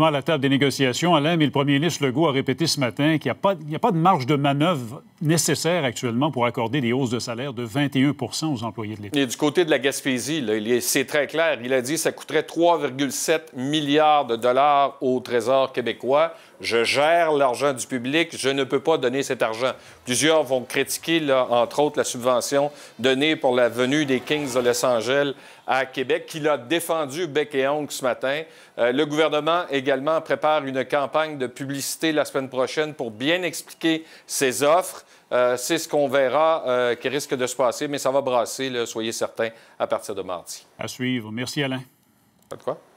à la table des négociations, Alain, mais le premier ministre Legault a répété ce matin qu'il n'y a, a, pas de marge de manœuvre Nécessaire actuellement pour accorder des hausses de salaire de 21 aux employés de l'État. Et du côté de la Gaspésie, c'est très clair. Il a dit que ça coûterait 3,7 milliards de dollars au Trésor québécois. Je gère l'argent du public, je ne peux pas donner cet argent. Plusieurs vont critiquer, entre autres, la subvention donnée pour la venue des Kings de Los Angeles à Québec, qu'il a défendu bec et ongle ce matin. Euh, le gouvernement également prépare une campagne de publicité la semaine prochaine pour bien expliquer ses offres. Euh, c'est ce qu'on verra euh, qui risque de se passer, mais ça va brasser, soyez certains, à partir de mardi. À suivre. Merci, Alain. Pas de quoi.